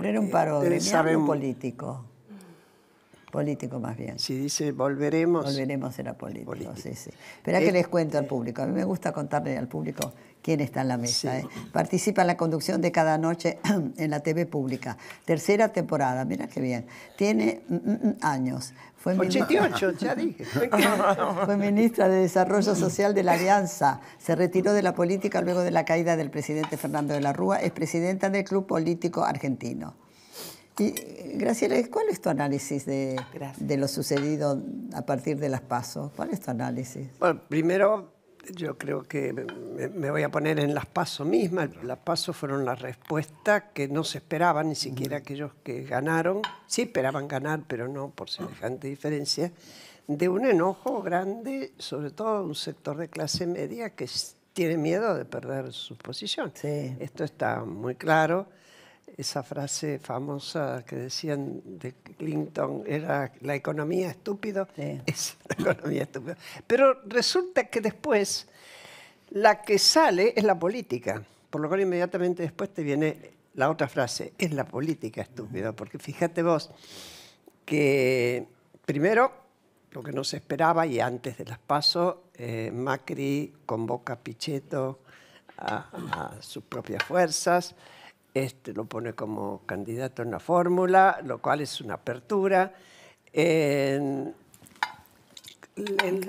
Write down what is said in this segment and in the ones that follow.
Pero era un paro de un político. Político más bien. Si dice volveremos. Volveremos era político, político. Sí, sí. Espera que eh, les cuento al eh. público. A mí me gusta contarle al público quién está en la mesa. Eh? Participa en la conducción de cada noche en la TV pública. Tercera temporada, mira qué bien. Tiene mm, mm, mm, años. Fue 88, ya dije. Fue ministra de Desarrollo Social de la Alianza. Se retiró de la política luego de la caída del presidente Fernando de la Rúa. Es presidenta del Club Político Argentino. Y, Graciela, ¿cuál es tu análisis de, de lo sucedido a partir de las pasos? ¿Cuál es tu análisis? Bueno, primero yo creo que me voy a poner en las pasos mismas. Las pasos fueron la respuesta que no se esperaba, ni siquiera aquellos que ganaron. Sí esperaban ganar, pero no por ah. semejante diferencia. De un enojo grande, sobre todo un sector de clase media que tiene miedo de perder su posición. Esto está muy claro esa frase famosa que decían de Clinton, era la economía estúpido, estúpida. Pero resulta que después la que sale es la política, por lo cual inmediatamente después te viene la otra frase, es la política estúpida, porque fíjate vos que primero lo que no se esperaba y antes de las pasos, eh, Macri convoca a Pichetto a sus propias fuerzas este, lo pone como candidato en la fórmula, lo cual es una apertura. el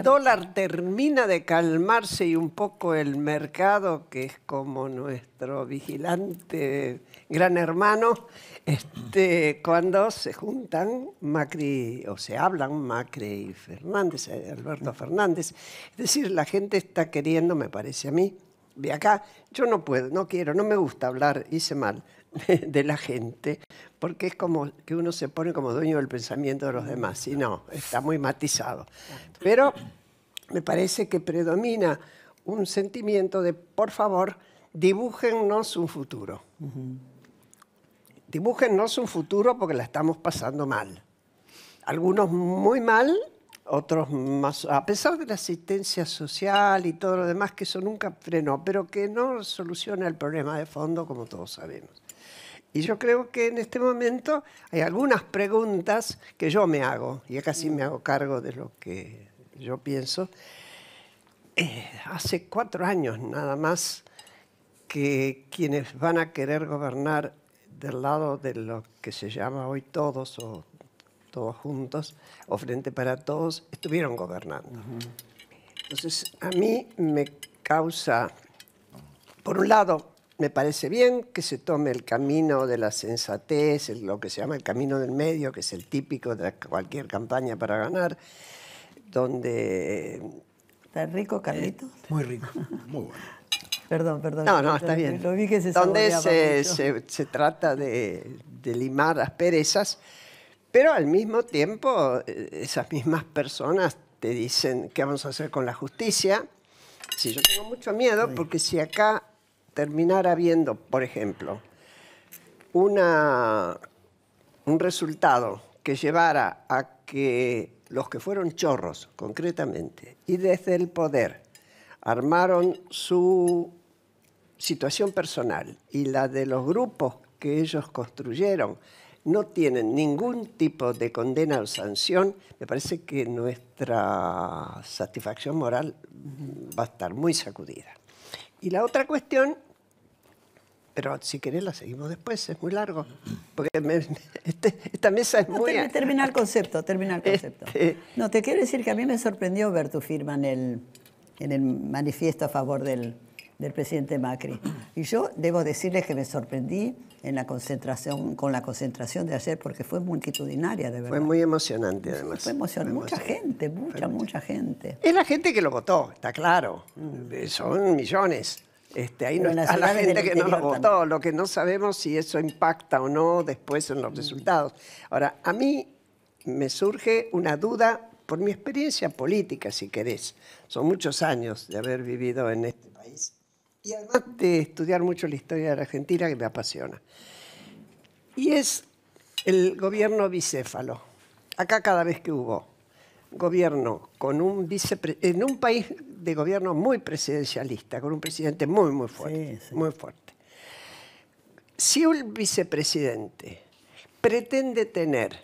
dólar termina de calmarse y un poco el mercado, que es como nuestro vigilante gran hermano, este, cuando se juntan Macri, o se hablan Macri y Fernández, Alberto Fernández. Es decir, la gente está queriendo, me parece a mí, de acá, yo no puedo, no quiero, no me gusta hablar, hice mal, de, la gente, porque es como que uno se pone como dueño del pensamiento de los mm. demás, y no, está muy matizado. Pero me parece que predomina un sentimiento de, por favor, dibújennos un futuro. Dibújennos un futuro porque la estamos pasando mal. Algunos muy mal otros más, a pesar de la asistencia social y todo lo demás, que eso nunca frenó, pero que no soluciona el problema de fondo, como todos sabemos. Y yo creo que en este momento hay algunas preguntas que yo me hago, y acá sí me hago cargo de lo que yo pienso. Eh, hace cuatro años nada más que quienes van a querer gobernar del lado de lo que se llama hoy todos o todos juntos, o Frente para Todos, estuvieron gobernando. Entonces, a mí me causa, por un lado, me parece bien que se tome el camino de la sensatez, lo que se llama el camino del medio, que es el típico de cualquier campaña para ganar, donde... ¿Está rico, Carlitos? Eh, muy rico, muy bueno. Perdón, perdón. No, no, está bien. Donde se, se, se, trata de, de limar asperezas pero al mismo tiempo, eh, esas mismas personas te dicen qué vamos a hacer con la justicia. sí, yo tengo mucho miedo porque si acá terminara habiendo, por ejemplo, una, un resultado que llevara a que los que fueron chorros, concretamente, y desde el poder armaron su situación personal y la de los grupos que ellos construyeron no tienen ningún tipo de condena o sanción, me parece que nuestra satisfacción moral va a estar muy sacudida. Y la otra cuestión, pero si querés la seguimos después, es muy largo, porque este, esta mesa es muy... Termina, el concepto, termina el concepto. Este, no, te quiero decir que a mí me sorprendió ver tu firma en el, en el manifiesto a favor del, del presidente Macri. Y yo debo decirles que me sorprendí la concentración, con la concentración de ayer, porque fue multitudinaria, de verdad. Fue muy emocionante, además. fue emocionante. mucha gente, mucha, mucha gente. Es la gente que lo votó, está claro. Mm, son millones. Este, ahí no está la gente que no lo votó. Lo que no sabemos si eso impacta o no después en los mm. resultados. Ahora, a mí me surge una duda por mi experiencia política, si querés. Son muchos años de haber vivido en este país y además de estudiar mucho la historia de la Argentina, que me apasiona. Y es el gobierno bicéfalo. Acá cada vez que hubo gobierno con un en un país de gobierno muy presidencialista, con un presidente muy, muy fuerte, muy fuerte. Si un vicepresidente pretende tener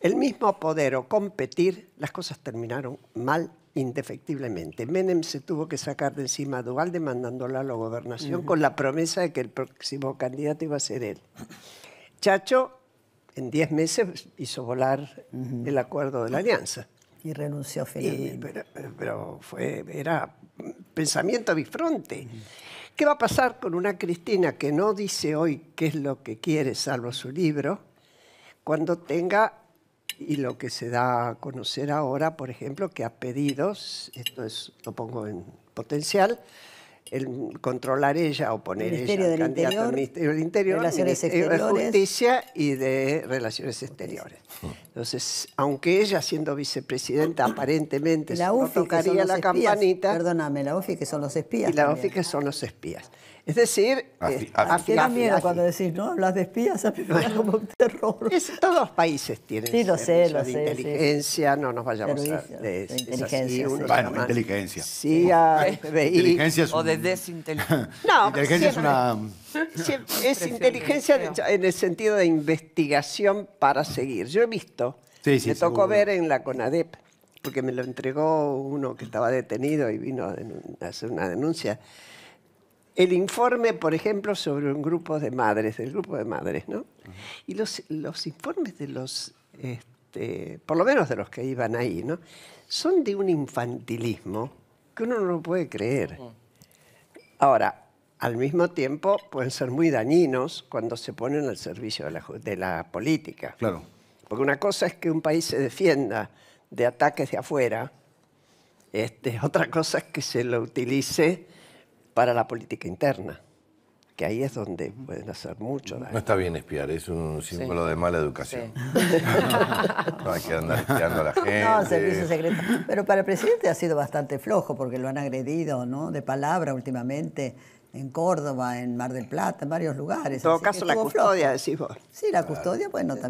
el mismo poder o competir, las cosas terminaron mal indefectiblemente. Menem se tuvo que sacar de encima a Duval demandándola a la gobernación con la promesa de que el próximo candidato iba a ser él. Chacho, en 10 meses, hizo volar el acuerdo de la alianza. Y renunció feliz. pero, fue, era pensamiento bifronte. ¿Qué va a pasar con una Cristina que no dice hoy qué es lo que quiere, salvo su libro, cuando tenga y lo que se da a conocer ahora, por ejemplo, que a pedidos, esto es, lo pongo en potencial, el controlar ella o poner ella del Ministerio del Interior, Relaciones Ministerio eh, eh, Exteriores. de Justicia y de Relaciones Exteriores. Entonces, aunque ella siendo vicepresidenta aparentemente la UFI, no tocaría la campanita. Perdóname, la UFI que son los espías. Y la UFI que son los espías. Es decir, afi, eh, ah, miedo cuando decís, ¿no? Hablas de espías, a mí me da como un terror. Es, todos los países tienen sí, de inteligencia, no nos vayamos a... De, inteligencia, Bueno, inteligencia. Sí, a inteligencia es un, es em, inteligencia es um, inteligencia en el sentido de investigación para seguir. Yo he visto, me tocó ver en la CONADEP, porque me lo entregó uno que estaba detenido y vino a, hacer una denuncia. El informe, por ejemplo, sobre un grupo de madres, del grupo de madres, ¿no? Y los, informes de los, este, por lo menos de los que iban ahí, ¿no? Son de un infantilismo que uno no lo puede creer. Mm. Ahora, al mismo tiempo pueden ser muy dañinos cuando se ponen al servicio de la, política. Claro. Porque una cosa es que un país se defienda de ataques de afuera, este, otra cosa es que se lo utilice para la política interna que ahí es donde pueden hacer mucho No está bien espiar, es un símbolo de mala educación. no hay que andar espiando a la gente. No, servicio secreto. Pero para el presidente ha sido bastante flojo porque lo han agredido, ¿no? De palabra últimamente en Córdoba, en Mar del Plata, en varios lugares. En todo caso, la custodia, decís vos. Sí, la custodia, bueno, también.